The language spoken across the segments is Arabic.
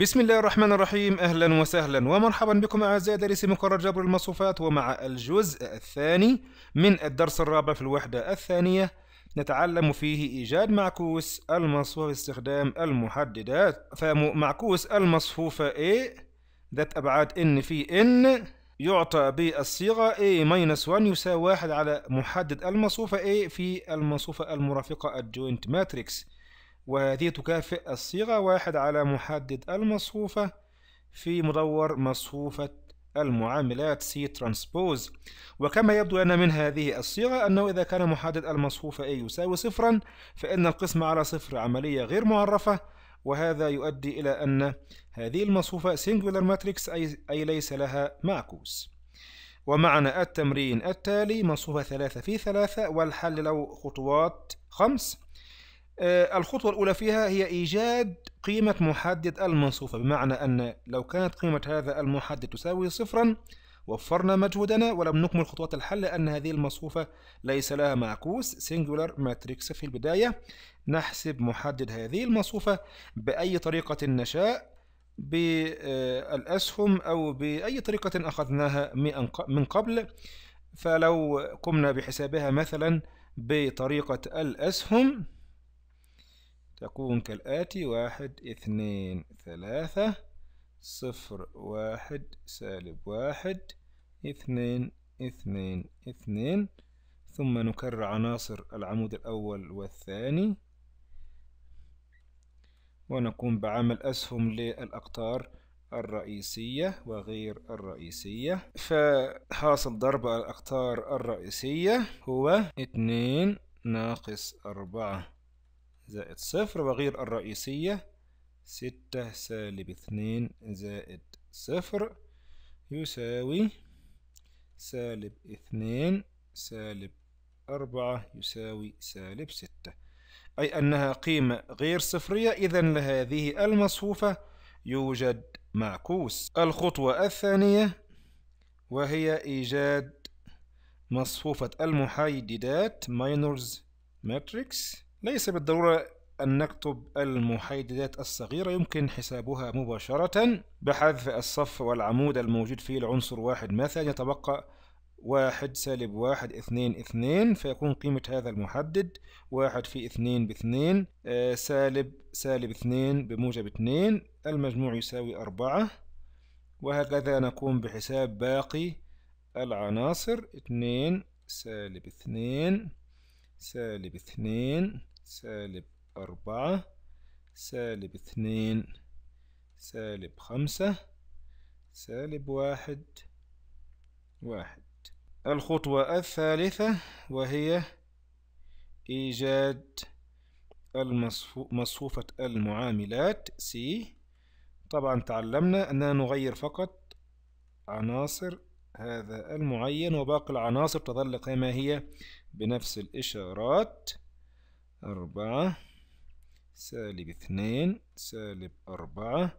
بسم الله الرحمن الرحيم اهلا وسهلا ومرحبا بكم اعزائي دارسي مقرر جبر المصفوفات ومع الجزء الثاني من الدرس الرابع في الوحده الثانيه نتعلم فيه ايجاد معكوس المصفوفه باستخدام المحددات فمعكوس المصفوفه A ذات ابعاد n في n يعطى بالصيغة A minus 1 يساوي 1 على محدد المصفوفة A في المصفوفة المرافقة الجوينت ماتريكس. وهذه تكافئ الصيغة واحد على محدد المصفوفة في مدور مصفوفة المعاملات سي ترانسبوز وكما يبدو لنا من هذه الصيغة أنه إذا كان محدد المصفوفة A يساوي صفرا فإن القسم على صفر عملية غير معرفة وهذا يؤدي إلى أن هذه المصفوفة سينجولار ماتريكس أي ليس لها معكوس ومعنا التمرين التالي مصفوفة ثلاثة في ثلاثة والحل له خطوات خمس آه، الخطوة الأولى فيها هي إيجاد قيمة محدد المنصوفة بمعنى أن لو كانت قيمة هذا المحدد تساوي صفرا وفرنا مجهودنا ولم نكمل خطوات الحل لأن هذه المصفوفة ليس لها معكوس singular ماتريكس في البداية نحسب محدد هذه المصفوفة بأي طريقة نشاء بالأسهم آه، أو بأي طريقة أخذناها من قبل فلو قمنا بحسابها مثلا بطريقة الأسهم تكون كالآتي واحد اثنين ثلاثة صفر واحد سالب واحد اثنين اثنين اثنين ثم نكرر عناصر العمود الأول والثاني ونقوم بعمل أسهم للأقطار الرئيسية وغير الرئيسية فحاصل ضرب الأقطار الرئيسية هو اثنين ناقص أربعة زائد صفر وغير الرئيسية ستة سالب اثنين زائد صفر يساوي سالب اثنين سالب أربعة يساوي سالب ستة أي أنها قيمة غير صفرية إذا لهذه المصفوفة يوجد معكوس الخطوة الثانية وهي إيجاد مصفوفة المحايدات ماينورز ماتريكس ليس بالضرورة أن نكتب المحددات الصغيرة يمكن حسابها مباشرة بحذف الصف والعمود الموجود فيه العنصر واحد مثلا يتبقى واحد سالب واحد اثنين اثنين فيكون قيمة هذا المحدد واحد في اثنين باثنين آه، سالب سالب اثنين بموجب اثنين المجموع يساوي أربعة وهكذا نقوم بحساب باقي العناصر اثنين سالب اثنين سالب اثنين سالب أربعة سالب اثنين سالب خمسة سالب واحد واحد الخطوة الثالثة وهي إيجاد مصفوفة المعاملات C طبعا تعلمنا أننا نغير فقط عناصر هذا المعين وباقي العناصر تظل كما هي بنفس الإشارات أربعة سالب اثنين سالب أربعة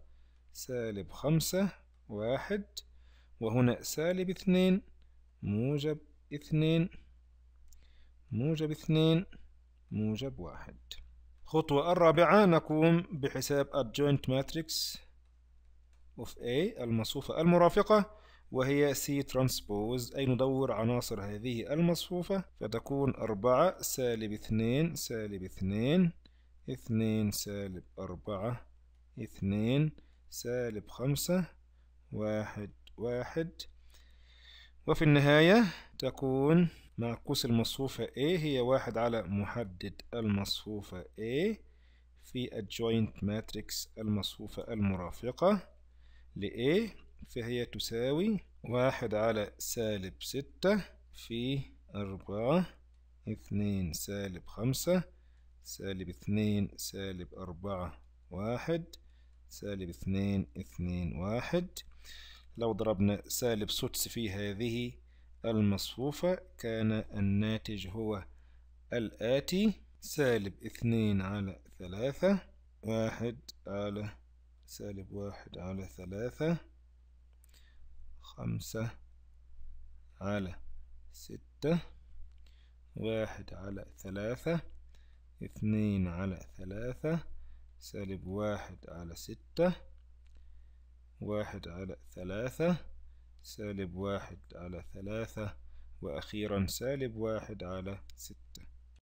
سالب خمسة واحد وهنا سالب اثنين موجب اثنين موجب اثنين موجب واحد خطوة الرابعة نقوم بحساب adjoint matrix of A المصفوفة المرافقة وهي سي ترانسبوز أي ندور عناصر هذه المصفوفة فتكون أربعة سالب اثنين سالب اثنين اثنين سالب أربعة اثنين سالب خمسة واحد واحد وفي النهاية تكون معكوس المصفوفة A هي واحد على محدد المصفوفة A في adjoint matrix المصفوفة المرافقة لـ A فهي تساوي واحد على سالب ستة في أربعة اثنين سالب خمسة سالب اثنين سالب أربعة واحد سالب اثنين اثنين واحد لو ضربنا سالب سدس في هذه المصفوفة كان الناتج هو الآتي سالب اثنين على ثلاثة واحد على سالب واحد على ثلاثة خمسة على ستة واحد على ثلاثة اثنين على ثلاثة سالب واحد على ستة واحد على ثلاثة سالب واحد على ثلاثة وأخيرا سالب واحد على ستة